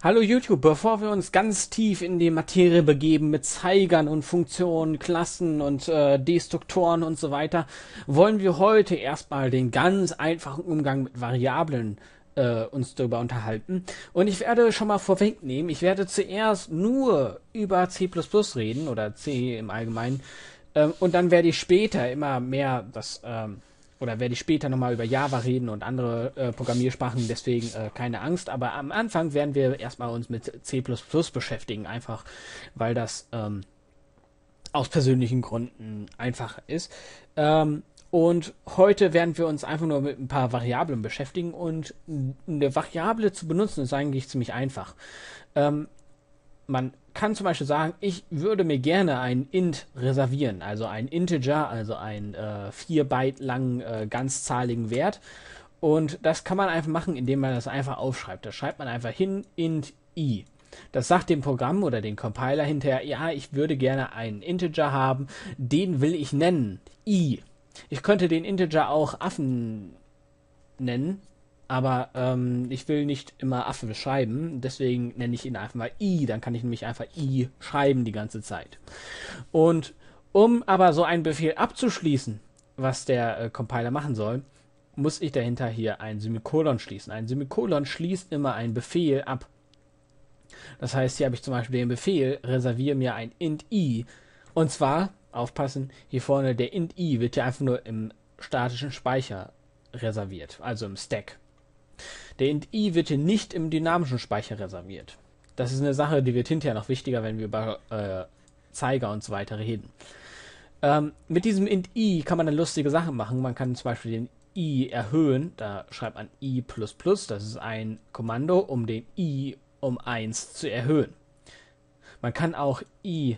Hallo YouTube, bevor wir uns ganz tief in die Materie begeben mit Zeigern und Funktionen, Klassen und äh, Destruktoren und so weiter, wollen wir heute erstmal den ganz einfachen Umgang mit Variablen äh, uns darüber unterhalten. Und ich werde schon mal vorwegnehmen, ich werde zuerst nur über C++ reden oder C im Allgemeinen äh, und dann werde ich später immer mehr das... Ähm, oder werde ich später nochmal über Java reden und andere äh, Programmiersprachen, deswegen äh, keine Angst. Aber am Anfang werden wir erstmal uns mit C beschäftigen, einfach weil das ähm, aus persönlichen Gründen einfacher ist. Ähm, und heute werden wir uns einfach nur mit ein paar Variablen beschäftigen und eine Variable zu benutzen ist eigentlich ziemlich einfach. Ähm, man kann zum Beispiel sagen, ich würde mir gerne ein int reservieren, also ein Integer, also einen äh, 4 Byte langen äh, ganzzahligen Wert. Und das kann man einfach machen, indem man das einfach aufschreibt. Da schreibt man einfach hin int i. Das sagt dem Programm oder dem Compiler hinterher, ja, ich würde gerne einen Integer haben, den will ich nennen, i. Ich könnte den Integer auch Affen nennen, aber ähm, ich will nicht immer Affe schreiben, deswegen nenne ich ihn einfach mal I, dann kann ich nämlich einfach I schreiben die ganze Zeit. Und um aber so einen Befehl abzuschließen, was der äh, Compiler machen soll, muss ich dahinter hier ein Semikolon schließen. Ein Semikolon schließt immer einen Befehl ab. Das heißt, hier habe ich zum Beispiel den Befehl, reserviere mir ein int i. Und zwar, aufpassen, hier vorne der int i wird ja einfach nur im statischen Speicher reserviert, also im Stack. Der int i wird hier nicht im dynamischen Speicher reserviert. Das ist eine Sache, die wird hinterher noch wichtiger, wenn wir über äh, Zeiger und so weiter reden. Ähm, mit diesem int i kann man dann lustige Sachen machen. Man kann zum Beispiel den i erhöhen. Da schreibt man i++. Das ist ein Kommando, um den i um 1 zu erhöhen. Man kann auch i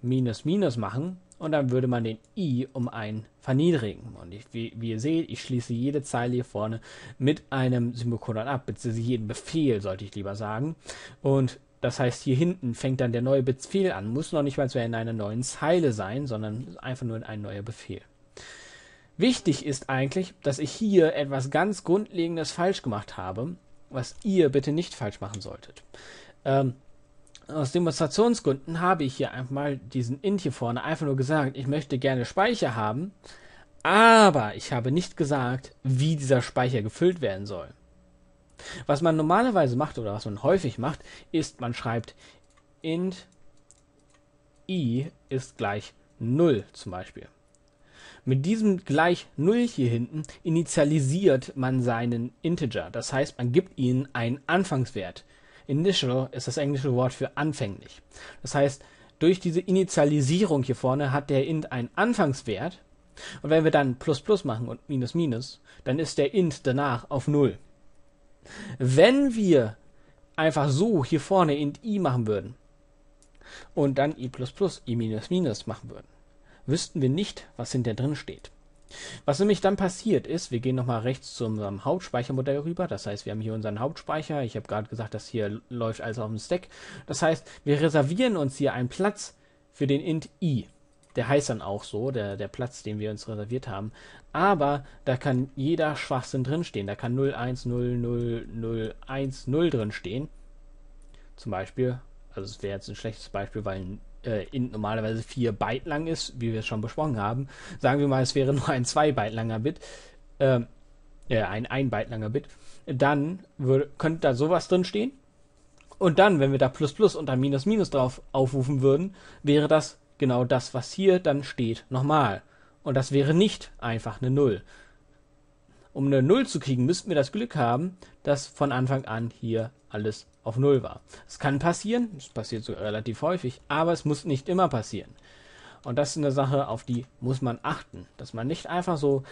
minus minus machen und dann würde man den i um ein verniedrigen. Und ich, wie, wie, ihr seht, ich schließe jede Zeile hier vorne mit einem Semikolon ab, beziehungsweise jeden Befehl, sollte ich lieber sagen. Und das heißt, hier hinten fängt dann der neue Befehl an. Muss noch nicht mal mehr in einer neuen Zeile sein, sondern einfach nur ein neuer Befehl. Wichtig ist eigentlich, dass ich hier etwas ganz Grundlegendes falsch gemacht habe, was ihr bitte nicht falsch machen solltet. Ähm, aus Demonstrationsgründen habe ich hier einfach mal diesen int hier vorne einfach nur gesagt, ich möchte gerne Speicher haben, aber ich habe nicht gesagt, wie dieser Speicher gefüllt werden soll. Was man normalerweise macht oder was man häufig macht, ist, man schreibt int i ist gleich 0 zum Beispiel. Mit diesem gleich 0 hier hinten initialisiert man seinen Integer. Das heißt, man gibt ihnen einen Anfangswert. Initial ist das englische Wort für anfänglich. Das heißt, durch diese Initialisierung hier vorne hat der int einen Anfangswert. Und wenn wir dann plus plus machen und minus minus, dann ist der int danach auf null. Wenn wir einfach so hier vorne int i machen würden und dann i plus plus, i minus minus machen würden, wüssten wir nicht, was hinter drin steht. Was nämlich dann passiert ist, wir gehen nochmal rechts zu unserem Hauptspeichermodell rüber. Das heißt, wir haben hier unseren Hauptspeicher. Ich habe gerade gesagt, das hier läuft alles auf dem Stack. Das heißt, wir reservieren uns hier einen Platz für den int i. Der heißt dann auch so, der, der Platz, den wir uns reserviert haben. Aber da kann jeder Schwachsinn drinstehen. Da kann 0100010 drinstehen. Zum Beispiel, also es wäre jetzt ein schlechtes Beispiel, weil ein äh, int normalerweise 4 Byte lang ist, wie wir es schon besprochen haben, sagen wir mal, es wäre nur ein 2 Byte langer Bit, äh, äh, ein 1 Byte langer Bit, dann würde, könnte da sowas drin stehen. Und dann, wenn wir da Plus Plus und dann Minus Minus drauf aufrufen würden, wäre das genau das, was hier dann steht, nochmal. Und das wäre nicht einfach eine Null. Um eine Null zu kriegen, müssten wir das Glück haben, dass von Anfang an hier alles auf Null war. Es kann passieren, es passiert so relativ häufig, aber es muss nicht immer passieren. Und das ist eine Sache, auf die muss man achten, dass man nicht einfach so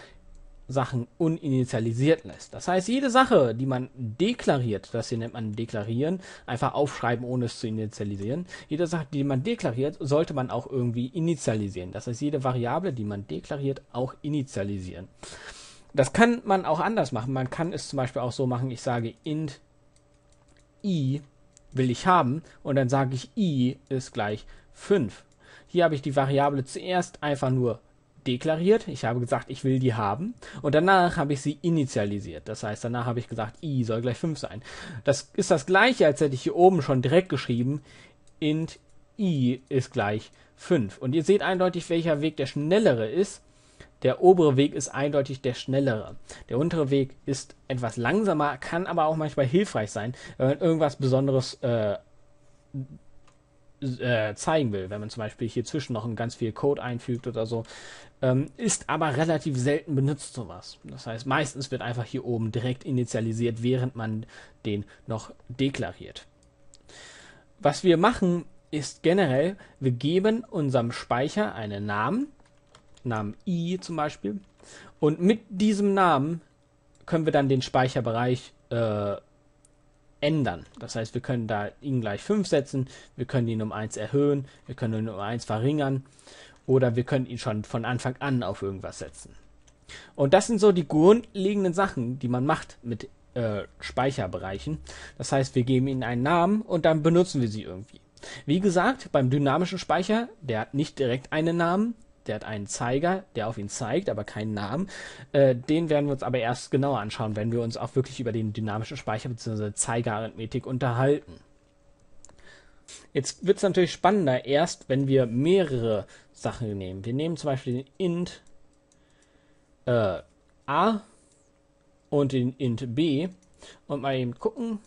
Sachen uninitialisiert lässt. Das heißt, jede Sache, die man deklariert, das hier nennt man deklarieren, einfach aufschreiben, ohne es zu initialisieren, jede Sache, die man deklariert, sollte man auch irgendwie initialisieren. Das heißt, jede Variable, die man deklariert, auch initialisieren. Das kann man auch anders machen. Man kann es zum Beispiel auch so machen, ich sage int i will ich haben und dann sage ich i ist gleich 5. Hier habe ich die Variable zuerst einfach nur deklariert. Ich habe gesagt, ich will die haben. Und danach habe ich sie initialisiert. Das heißt, danach habe ich gesagt, i soll gleich 5 sein. Das ist das gleiche, als hätte ich hier oben schon direkt geschrieben, int i ist gleich 5. Und ihr seht eindeutig, welcher Weg der schnellere ist der obere Weg ist eindeutig der schnellere. Der untere Weg ist etwas langsamer, kann aber auch manchmal hilfreich sein, wenn man irgendwas Besonderes äh, äh, zeigen will. Wenn man zum Beispiel hier zwischen noch ein ganz viel Code einfügt oder so. Ähm, ist aber relativ selten benutzt sowas. Das heißt, meistens wird einfach hier oben direkt initialisiert, während man den noch deklariert. Was wir machen ist generell, wir geben unserem Speicher einen Namen Namen i zum Beispiel. Und mit diesem Namen können wir dann den Speicherbereich äh, ändern. Das heißt, wir können da ihn gleich 5 setzen, wir können ihn um 1 erhöhen, wir können ihn um 1 verringern oder wir können ihn schon von Anfang an auf irgendwas setzen. Und das sind so die grundlegenden Sachen, die man macht mit äh, Speicherbereichen. Das heißt, wir geben ihnen einen Namen und dann benutzen wir sie irgendwie. Wie gesagt, beim dynamischen Speicher, der hat nicht direkt einen Namen, der hat einen Zeiger, der auf ihn zeigt, aber keinen Namen. Äh, den werden wir uns aber erst genauer anschauen, wenn wir uns auch wirklich über den dynamischen Speicher bzw. Zeigerarithmetik unterhalten. Jetzt wird es natürlich spannender, erst wenn wir mehrere Sachen nehmen. Wir nehmen zum Beispiel den int äh, a und den int b und mal eben gucken,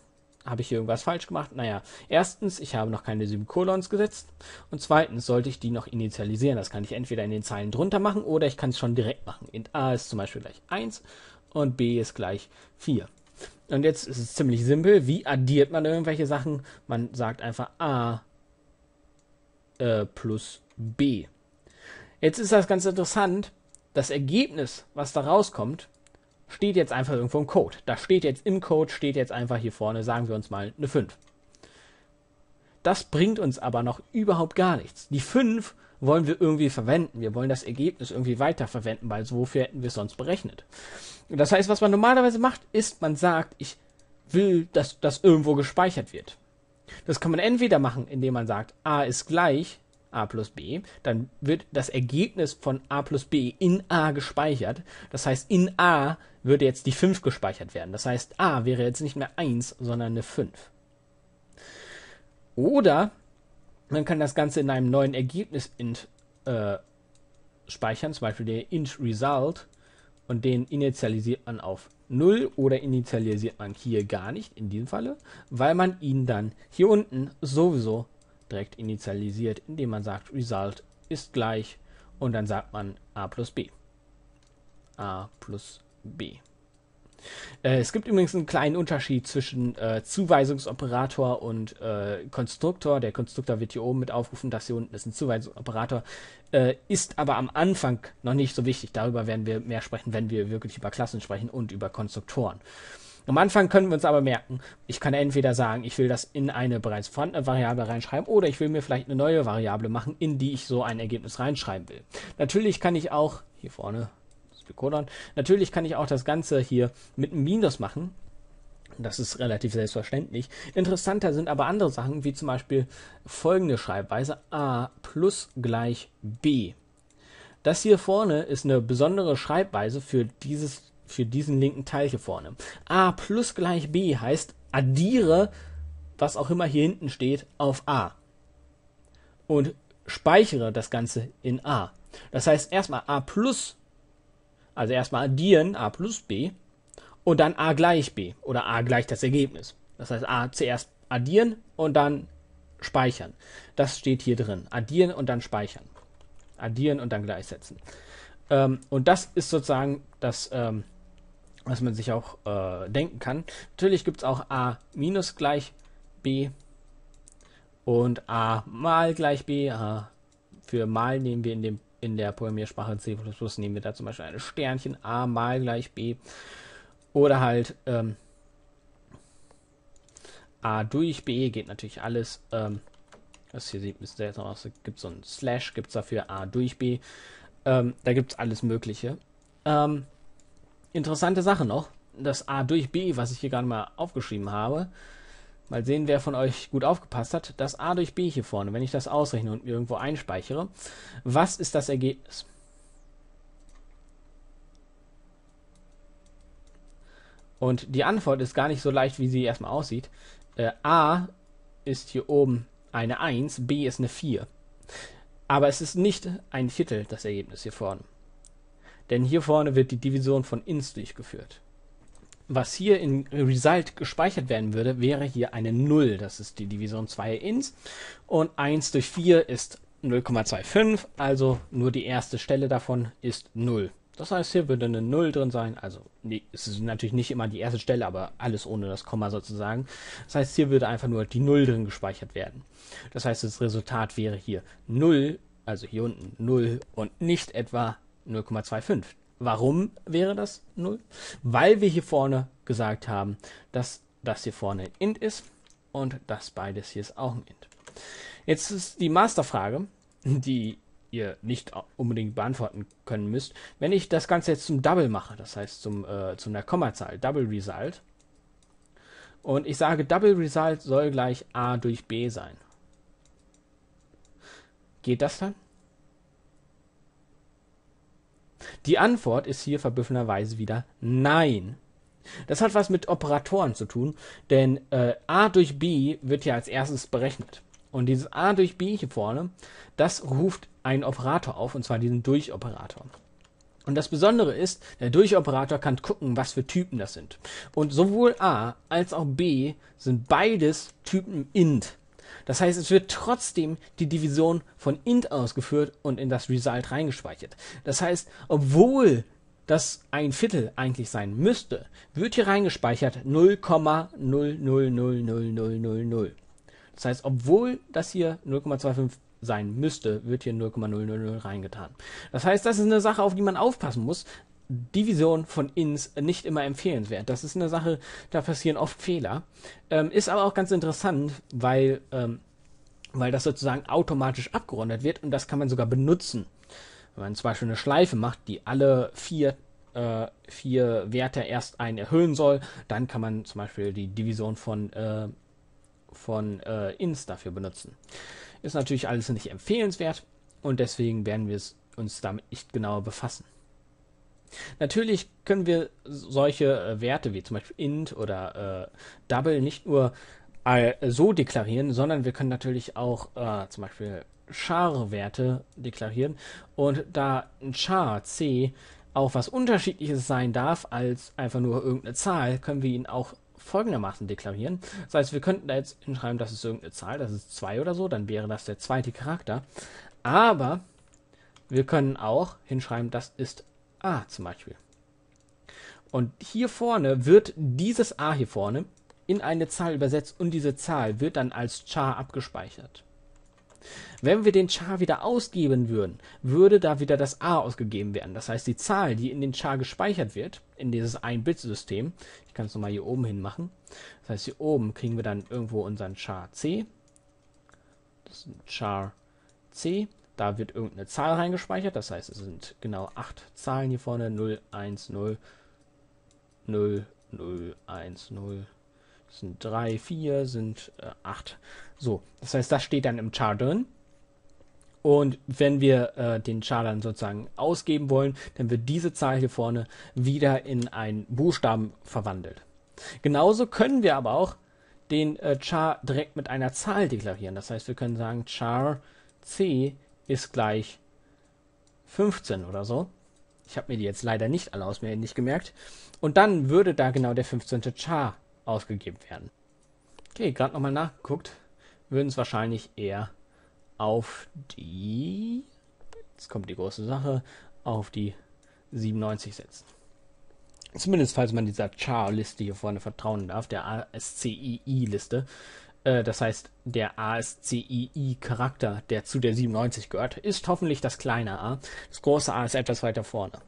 habe ich hier irgendwas falsch gemacht? Naja, erstens, ich habe noch keine Semikolons gesetzt und zweitens sollte ich die noch initialisieren. Das kann ich entweder in den Zeilen drunter machen oder ich kann es schon direkt machen. Int a ist zum Beispiel gleich 1 und b ist gleich 4. Und jetzt ist es ziemlich simpel. Wie addiert man irgendwelche Sachen? Man sagt einfach a äh, plus b. Jetzt ist das ganz interessant. Das Ergebnis, was da rauskommt, steht jetzt einfach irgendwo im Code. Da steht jetzt im Code, steht jetzt einfach hier vorne, sagen wir uns mal, eine 5. Das bringt uns aber noch überhaupt gar nichts. Die 5 wollen wir irgendwie verwenden. Wir wollen das Ergebnis irgendwie weiter verwenden, weil so viel hätten wir es sonst berechnet. das heißt, was man normalerweise macht, ist, man sagt, ich will, dass das irgendwo gespeichert wird. Das kann man entweder machen, indem man sagt, a ist gleich a plus b, dann wird das Ergebnis von a plus b in a gespeichert. Das heißt, in a würde jetzt die 5 gespeichert werden. Das heißt, a wäre jetzt nicht mehr 1, sondern eine 5. Oder man kann das Ganze in einem neuen Ergebnis int äh, speichern, zum Beispiel der int result und den initialisiert man auf 0 oder initialisiert man hier gar nicht in diesem Falle, weil man ihn dann hier unten sowieso direkt initialisiert, indem man sagt result ist gleich und dann sagt man a plus b. a plus b. Äh, es gibt übrigens einen kleinen Unterschied zwischen äh, Zuweisungsoperator und äh, Konstruktor. Der Konstruktor wird hier oben mit aufrufen, das hier unten ist ein Zuweisungsoperator, äh, ist aber am Anfang noch nicht so wichtig. Darüber werden wir mehr sprechen, wenn wir wirklich über Klassen sprechen und über Konstruktoren. Am Anfang können wir uns aber merken, ich kann entweder sagen, ich will das in eine bereits vorhandene Variable reinschreiben oder ich will mir vielleicht eine neue Variable machen, in die ich so ein Ergebnis reinschreiben will. Natürlich kann ich auch, hier vorne, das Bikodon, natürlich kann ich auch das Ganze hier mit einem Minus machen. Das ist relativ selbstverständlich. Interessanter sind aber andere Sachen, wie zum Beispiel folgende Schreibweise a plus gleich b. Das hier vorne ist eine besondere Schreibweise für dieses für diesen linken Teil hier vorne. A plus gleich B heißt, addiere, was auch immer hier hinten steht, auf A. Und speichere das Ganze in A. Das heißt erstmal A plus, also erstmal addieren A plus B und dann A gleich B oder A gleich das Ergebnis. Das heißt A zuerst addieren und dann speichern. Das steht hier drin. Addieren und dann speichern. Addieren und dann gleichsetzen. Ähm, und das ist sozusagen das ähm, was man sich auch äh, denken kann. Natürlich gibt es auch a minus gleich b und a mal gleich b. A äh, für mal nehmen wir in, dem, in der Programmiersprache C++ nehmen wir da zum Beispiel ein Sternchen a mal gleich b oder halt ähm, a durch b geht natürlich alles. Ähm, was hier sieht, ein bisschen jetzt noch gibt es so ein Slash, gibt es dafür a durch b. Ähm, da gibt es alles Mögliche. Ähm, interessante Sache noch. Das A durch B, was ich hier gerade mal aufgeschrieben habe. Mal sehen, wer von euch gut aufgepasst hat. Das A durch B hier vorne, wenn ich das ausrechne und mir irgendwo einspeichere. Was ist das Ergebnis? Und die Antwort ist gar nicht so leicht, wie sie erstmal aussieht. Äh, A ist hier oben eine 1, B ist eine 4. Aber es ist nicht ein Viertel das Ergebnis hier vorne. Denn hier vorne wird die Division von ins durchgeführt. Was hier in Result gespeichert werden würde, wäre hier eine 0. Das ist die Division 2 ins. Und 1 durch 4 ist 0,25. Also nur die erste Stelle davon ist 0. Das heißt, hier würde eine 0 drin sein. Also, nee, es ist natürlich nicht immer die erste Stelle, aber alles ohne das Komma sozusagen. Das heißt, hier würde einfach nur die 0 drin gespeichert werden. Das heißt, das Resultat wäre hier 0, also hier unten 0 und nicht etwa 0,25. Warum wäre das 0? Weil wir hier vorne gesagt haben, dass das hier vorne ein int ist und das beides hier ist auch ein int. Jetzt ist die Masterfrage, die ihr nicht unbedingt beantworten können müsst. Wenn ich das Ganze jetzt zum Double mache, das heißt zum, äh, zu einer Kommazahl, Double Result, und ich sage, Double Result soll gleich a durch b sein. Geht das dann? Die Antwort ist hier verbüffenderweise wieder Nein. Das hat was mit Operatoren zu tun, denn äh, a durch b wird ja als erstes berechnet. Und dieses a durch b hier vorne, das ruft einen Operator auf, und zwar diesen Durchoperator. Und das Besondere ist, der Durchoperator kann gucken, was für Typen das sind. Und sowohl a als auch b sind beides Typen int. Das heißt, es wird trotzdem die Division von int ausgeführt und in das Result reingespeichert. Das heißt, obwohl das ein Viertel eigentlich sein müsste, wird hier reingespeichert 0,0000000. Das heißt, obwohl das hier 0,25 sein müsste, wird hier 0,000 reingetan. Das heißt, das ist eine Sache, auf die man aufpassen muss, Division von Ins nicht immer empfehlenswert. Das ist eine Sache, da passieren oft Fehler. Ähm, ist aber auch ganz interessant, weil, ähm, weil das sozusagen automatisch abgerundet wird und das kann man sogar benutzen. Wenn man zum Beispiel eine Schleife macht, die alle vier äh, vier Werte erst einen erhöhen soll, dann kann man zum Beispiel die Division von, äh, von äh, Ins dafür benutzen. Ist natürlich alles nicht empfehlenswert und deswegen werden wir uns damit nicht genauer befassen. Natürlich können wir solche äh, Werte wie zum Beispiel int oder äh, double nicht nur äh, so deklarieren, sondern wir können natürlich auch zum Beispiel Char-Werte deklarieren. Und da ein Char C auch was Unterschiedliches sein darf als einfach nur irgendeine Zahl, können wir ihn auch folgendermaßen deklarieren. Das heißt, wir könnten da jetzt hinschreiben, das ist irgendeine Zahl, das ist 2 oder so, dann wäre das der zweite Charakter. Aber wir können auch hinschreiben, das ist A ah, zum Beispiel. Und hier vorne wird dieses A hier vorne in eine Zahl übersetzt und diese Zahl wird dann als Char abgespeichert. Wenn wir den Char wieder ausgeben würden, würde da wieder das A ausgegeben werden. Das heißt, die Zahl, die in den Char gespeichert wird, in dieses 1-Bit-System, ich kann es nochmal hier oben hin machen. Das heißt, hier oben kriegen wir dann irgendwo unseren Char C. Das ist ein Char C. Da wird irgendeine Zahl reingespeichert, das heißt, es sind genau acht Zahlen hier vorne. 0, 1, 0, 0, 0, 1, 0. Das sind 3, 4, sind äh, 8. So, das heißt, das steht dann im Char drin. Und wenn wir äh, den Char dann sozusagen ausgeben wollen, dann wird diese Zahl hier vorne wieder in einen Buchstaben verwandelt. Genauso können wir aber auch den äh, Char direkt mit einer Zahl deklarieren. Das heißt, wir können sagen, Char C ist gleich 15 oder so. Ich habe mir die jetzt leider nicht alle auswendig gemerkt. Und dann würde da genau der 15. Char ausgegeben werden. Okay, gerade nochmal nachgeguckt. Würden es wahrscheinlich eher auf die. Jetzt kommt die große Sache. Auf die 97 setzen. Zumindest falls man dieser Char-Liste hier vorne vertrauen darf, der ASCII-Liste. Äh, das heißt der ASCII-Charakter, der zu der 97 gehört, ist hoffentlich das kleine A. Das große A ist etwas weiter vorne.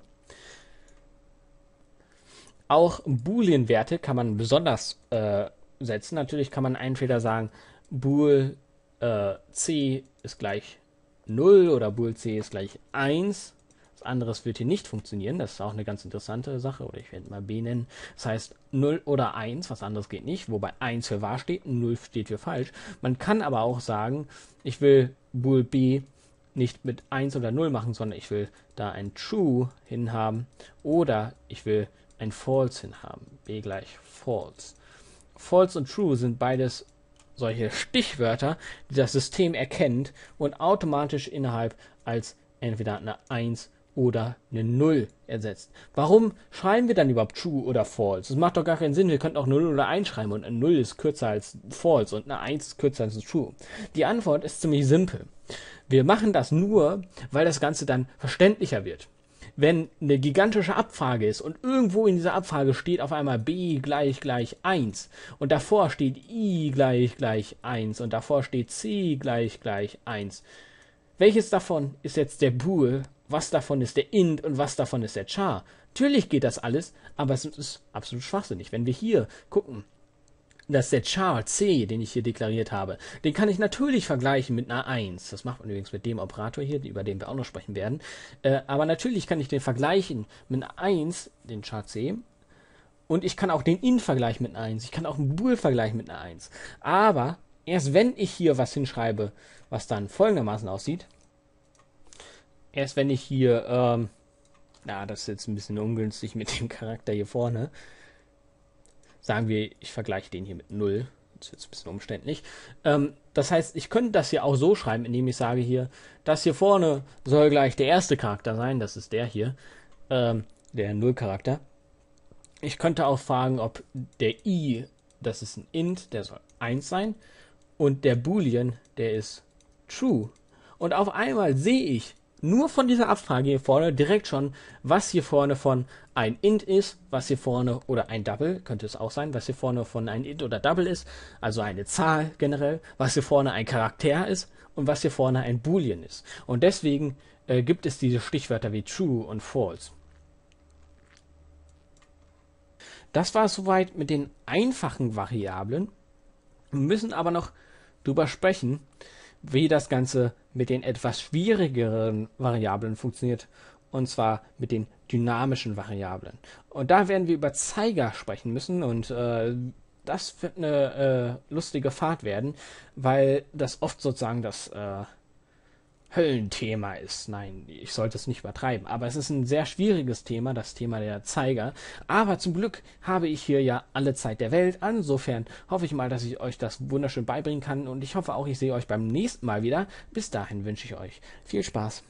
Auch Boolean-Werte kann man besonders äh, setzen. Natürlich kann man entweder sagen, bool äh, c ist gleich 0 oder bool c ist gleich 1 nichts anderes wird hier nicht funktionieren. Das ist auch eine ganz interessante Sache. Oder ich werde mal B nennen. Das heißt 0 oder 1, was anderes geht nicht. Wobei 1 für wahr steht, 0 steht für falsch. Man kann aber auch sagen, ich will Bool B nicht mit 1 oder 0 machen, sondern ich will da ein True hinhaben oder ich will ein False hinhaben. B gleich False. False und True sind beides solche Stichwörter, die das System erkennt und automatisch innerhalb als entweder eine 1 oder eine Null ersetzt. Warum schreiben wir dann überhaupt True oder False? Das macht doch gar keinen Sinn. Wir könnten auch 0 oder 1 schreiben und eine 0 ist kürzer als False und eine 1 ist kürzer als True. Die Antwort ist ziemlich simpel. Wir machen das nur, weil das Ganze dann verständlicher wird. Wenn eine gigantische Abfrage ist und irgendwo in dieser Abfrage steht auf einmal b gleich gleich 1 und davor steht i gleich gleich 1 und davor steht c gleich gleich 1, welches davon ist jetzt der Bool was davon ist der Int und was davon ist der Char. Natürlich geht das alles, aber es ist absolut schwachsinnig. Wenn wir hier gucken, dass der Char C, den ich hier deklariert habe, den kann ich natürlich vergleichen mit einer 1. Das macht man übrigens mit dem Operator hier, über den wir auch noch sprechen werden. Äh, aber natürlich kann ich den vergleichen mit einer 1, den Char C. Und ich kann auch den In vergleichen mit einer 1. Ich kann auch einen Bool vergleichen mit einer 1. Aber erst wenn ich hier was hinschreibe, was dann folgendermaßen aussieht, erst wenn ich hier, ähm, na, das ist jetzt ein bisschen ungünstig mit dem Charakter hier vorne. Sagen wir, ich vergleiche den hier mit 0. Das ist jetzt ein bisschen umständlich. Ähm, das heißt, ich könnte das hier auch so schreiben, indem ich sage hier, das hier vorne soll gleich der erste Charakter sein. Das ist der hier, ähm, der 0 charakter Ich könnte auch fragen, ob der i, das ist ein int, der soll 1 sein. Und der boolean, der ist true. Und auf einmal sehe ich, nur von dieser Abfrage hier vorne direkt schon, was hier vorne von ein int ist, was hier vorne oder ein Double, könnte es auch sein, was hier vorne von ein int oder Double ist, also eine Zahl generell, was hier vorne ein Charakter ist und was hier vorne ein Boolean ist. Und deswegen äh, gibt es diese Stichwörter wie true und false. Das war es soweit mit den einfachen Variablen. Wir müssen aber noch drüber sprechen, wie das Ganze mit den etwas schwierigeren Variablen funktioniert, und zwar mit den dynamischen Variablen. Und da werden wir über Zeiger sprechen müssen und äh, das wird eine äh, lustige Fahrt werden, weil das oft sozusagen das äh, Höllenthema ist. Nein, ich sollte es nicht übertreiben. Aber es ist ein sehr schwieriges Thema, das Thema der Zeiger. Aber zum Glück habe ich hier ja alle Zeit der Welt. Insofern hoffe ich mal, dass ich euch das wunderschön beibringen kann. Und ich hoffe auch, ich sehe euch beim nächsten Mal wieder. Bis dahin wünsche ich euch viel Spaß.